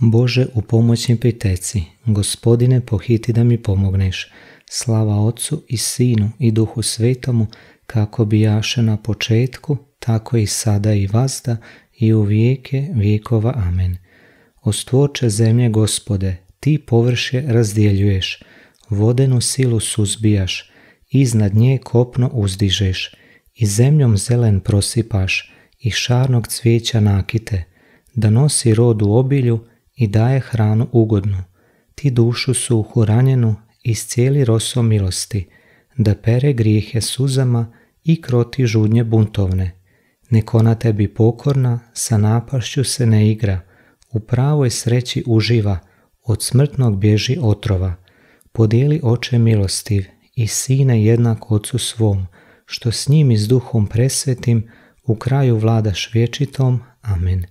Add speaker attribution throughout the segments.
Speaker 1: Bože u pomoći priteci, gospodine pohiti da mi pomogneš, slava Otcu i Sinu i Duhu Svetomu, kako bi jaše na početku, tako i sada i vazda i u vijeke vijekova. Amen. Ostvoče zemlje gospode, ti površje razdjeljuješ, vodenu silu suzbijaš, iznad nje kopno uzdižeš, i zemljom zelen prosipaš, i šarnog cvijeća nakite, da nosi rod u obilju, i daje hranu ugodnu, ti dušu suhu ranjenu iscijeli roso milosti, da pere grijehe suzama i kroti žudnje buntovne. Nek ona tebi pokorna, sa napašću se ne igra, u pravoj sreći uživa, od smrtnog bježi otrova. Podijeli oče milostiv i sine jednak ocu svom, što s njim i s duhom presvetim, u kraju vladaš vječitom. Amen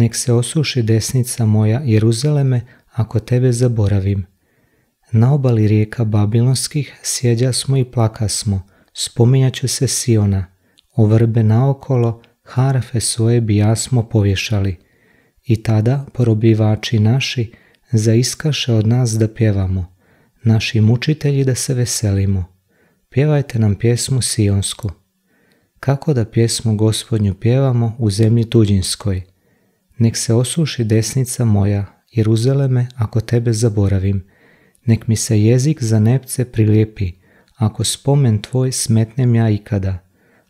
Speaker 1: nek se osuši desnica moja Jeruzaleme ako tebe zaboravim. Na obali rijeka Babilonskih sjeđa smo i plaka smo, spominjat će se Siona, ovrbe naokolo, harfe svoje bi bijasmo povješali. I tada porobivači naši zaiskaše od nas da pjevamo, naši mučitelji da se veselimo. Pjevajte nam pjesmu Sionsku. Kako da pjesmu gospodnju pjevamo u zemlji tuđinskoj, Nek se osuši desnica moja, Jeruzaleme, ako tebe zaboravim. Nek mi se jezik za nepce prilijepi, ako spomen tvoj smetnem ja ikada.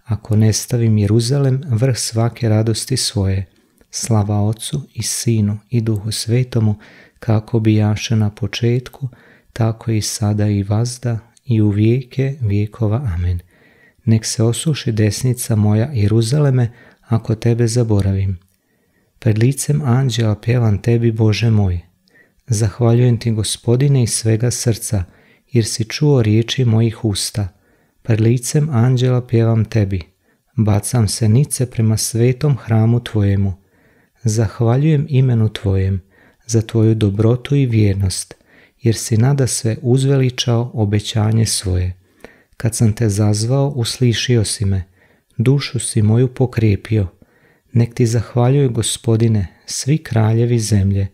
Speaker 1: Ako nestavim, Jeruzalem vrh svake radosti svoje. Slava Ocu i Sinu i Duhu Svetomu, kako bi jaše na početku, tako i sada i vazda i u vijeke vijekova. Amen. Nek se osuši desnica moja Jeruzaleme, ako tebe zaboravim Pred licem anđela pjevam tebi, Bože moj. Zahvaljujem ti, gospodine, iz svega srca, jer si čuo riječi mojih usta. Pred licem anđela pjevam tebi. Bacam se nice prema svetom hramu tvojemu. Zahvaljujem imenu tvojem za tvoju dobrotu i vjernost, jer si nada sve uzveličao obećanje svoje. Kad sam te zazvao, uslišio si me, dušu si moju pokrijepio – Nek ti zahvaljuju, gospodine, svi kraljevi zemlje,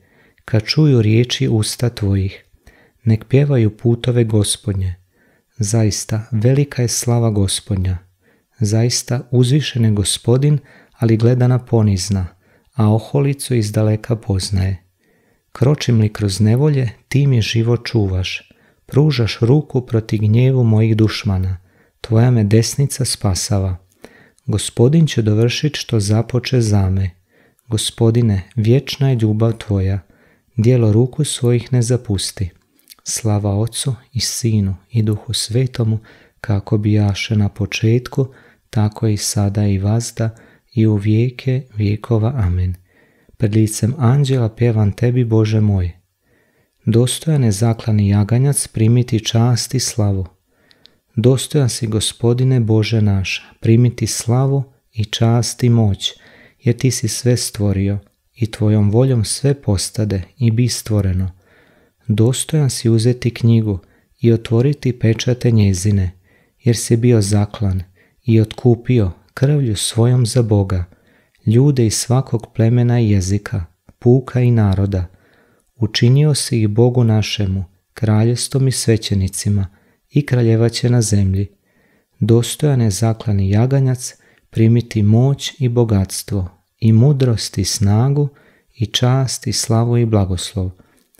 Speaker 1: kad čuju riječi usta tvojih. Nek pjevaju putove gospodnje. Zaista, velika je slava gospodnja. Zaista, uzvišen je gospodin, ali gledana ponizna, a oholicu iz daleka poznaje. Kročim li kroz nevolje, ti mi živo čuvaš. Pružaš ruku protiv gnjevu mojih dušmana. Tvoja me desnica spasava. Gospodin će dovršit što započe zame. Gospodine, vječna je ljubav Tvoja, dijelo ruku svojih ne zapusti. Slava Otcu i Sinu i Duhu Svetomu, kako jaše na početku, tako i sada i vazda i u vijeke vijekova. Amen. Pred licem anđela pjevam tebi, Bože moj. Dostojan je zaklani jaganjac primiti čast i slavu Dostojan si gospodine Bože naš, primiti slavu i čast i moć, jer ti si sve stvorio i tvojom voljom sve postade i bi stvoreno. Dostojan si uzeti knjigu i otvoriti pečate njezine, jer si bio zaklan i otkupio krvlju svojom za Boga, ljude iz svakog plemena i jezika, puka i naroda. Učinio si ih Bogu našemu, kraljestvom i svećenicima, i kraljevaće na zemlji. Dostojan je zaklani jaganjac primiti moć i bogatstvo, i mudrost i snagu, i čast i slavu i blagoslov,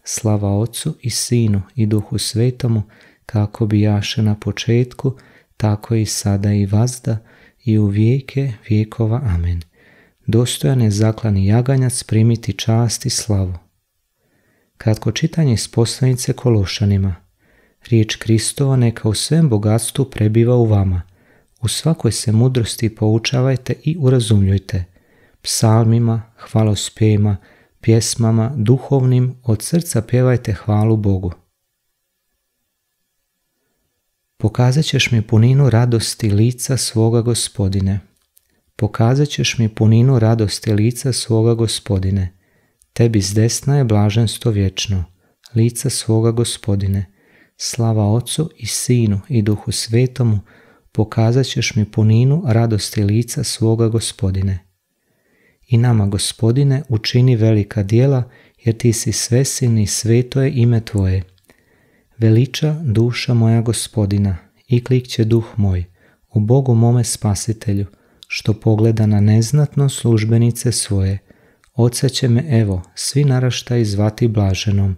Speaker 1: slava Ocu i Sinu i Duhu Svetomu, kako bi jaše na početku, tako i sada i vazda, i u vijeke vijekova. Amen. Dostojan je zaklani jaganjac primiti čast i slavu. Kratko čitanje iz poslanice Kološanima – Riječ Kristova neka u svem bogatstvu prebiva u vama. U svakoj se mudrosti poučavajte i urazumljujte. Psalmima, hvalospjevima, pjesmama, duhovnim, od srca pjevajte hvalu Bogu. Pokazat ćeš mi puninu radosti lica svoga gospodine. Pokazat ćeš mi puninu radosti lica svoga gospodine. Tebi s je blaženstvo vječno, lica svoga gospodine. Slava Ocu i Sinu i Duhu Svetomu, pokazat ćeš mi puninu radosti lica svoga gospodine. I nama gospodine učini velika dijela, jer ti si svesilni i sveto je ime tvoje. Veliča duša moja gospodina i klik će duh moj, u Bogu mome spasitelju, što pogleda na neznatno službenice svoje. Oca će me evo, svi narašta zvati blaženom,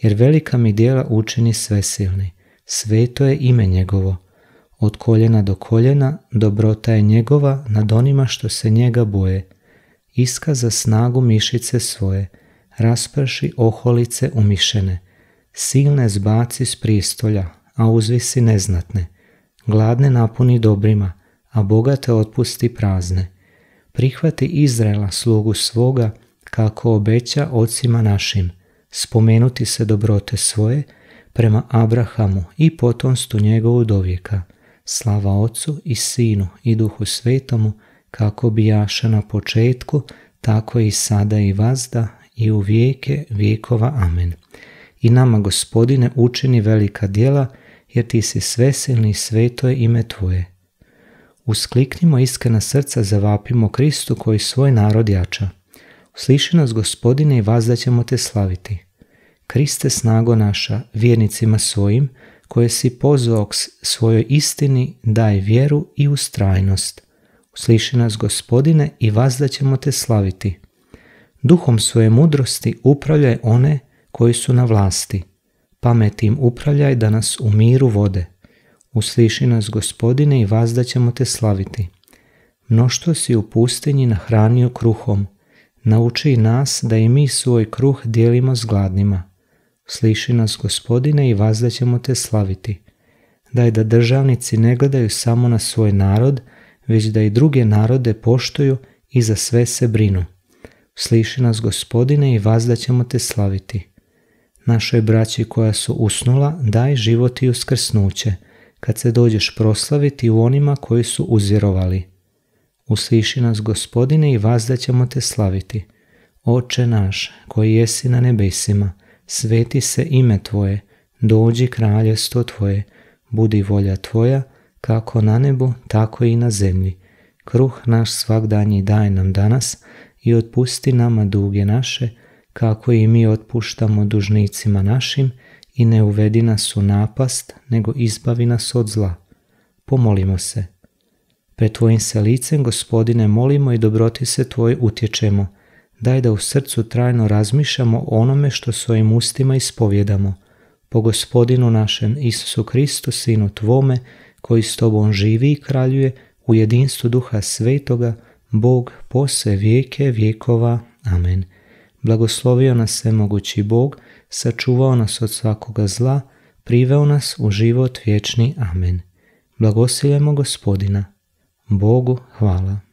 Speaker 1: jer velika mi dijela učini svesilni. Sveto je ime njegovo. Od koljena do koljena dobrota je njegova nad onima što se njega boje. Iskaza snagu mišice svoje, rasprši oholice umišene. Silne zbaci s pristolja, a uzvisi neznatne. Gladne napuni dobrima, a bogate otpusti prazne. Prihvati Izrela slugu svoga, kako obeća ocima našim – spomenuti se dobrote svoje prema Abrahamu i potomstu njegovu dovijeka, slava Otcu i Sinu i Duhu Svetomu, kako jaša na početku, tako i sada i vazda i u vijeke vijekova. Amen. I nama, gospodine, učini velika dijela, jer ti si svesilni i sveto je ime Tvoje. Uskliknimo iskrena srca, zavapimo Kristu koji svoj narod jača. Sliši nas, gospodine, i vazda ćemo te slaviti. Kriste snago naša, vjernicima svojim, koje si pozvao k svojoj istini, daj vjeru i ustrajnost. Usliši nas, gospodine, i vas da ćemo te slaviti. Duhom svoje mudrosti upravljaj one koji su na vlasti. im upravljaj da nas u miru vode. Usliši nas, gospodine, i vas da ćemo te slaviti. Mnošto si u pustinji nahranio kruhom. Nauči nas da i mi svoj kruh dijelimo s gladnima Sliši nas gospodine i da ćemo te slaviti. Daj da državnici ne gledaju samo na svoj narod, već da i druge narode poštuju i za sve se brinu. Sliši nas gospodine i da ćemo te slaviti. Našoj braći koja su usnula daj život i uskrsnuće, kad se dođeš proslaviti u onima koji su uzvjerovali. Usliši nas gospodine i da ćemo te slaviti. Oče naš koji jesi na nebesima, sveti se ime Tvoje, dođi kraljestvo Tvoje, budi volja Tvoja, kako na nebu, tako i na zemlji. Kruh naš svakdanji daj nam danas i otpusti nama duge naše, kako i mi otpuštamo dužnicima našim i ne uvedi nas u napast, nego izbavi nas od zla. Pomolimo se. Pred Tvojim se licem, gospodine, molimo i dobroti se Tvoj utječemo – Daj da u srcu trajno razmišljamo onome što svojim ustima ispovjedamo, po gospodinu našem Isusu Kristu, Sinu Tvome, koji s Tobom živi i kraljuje u jedinstvu Duha Svetoga, Bog pose vijeke vijekova, Amen. Blagoslovio nas sve mogući Bog, sačuvao nas od svakoga zla, priveo nas u život vječni. Amen. Blagosiljamo gospodina. Bogu hvala.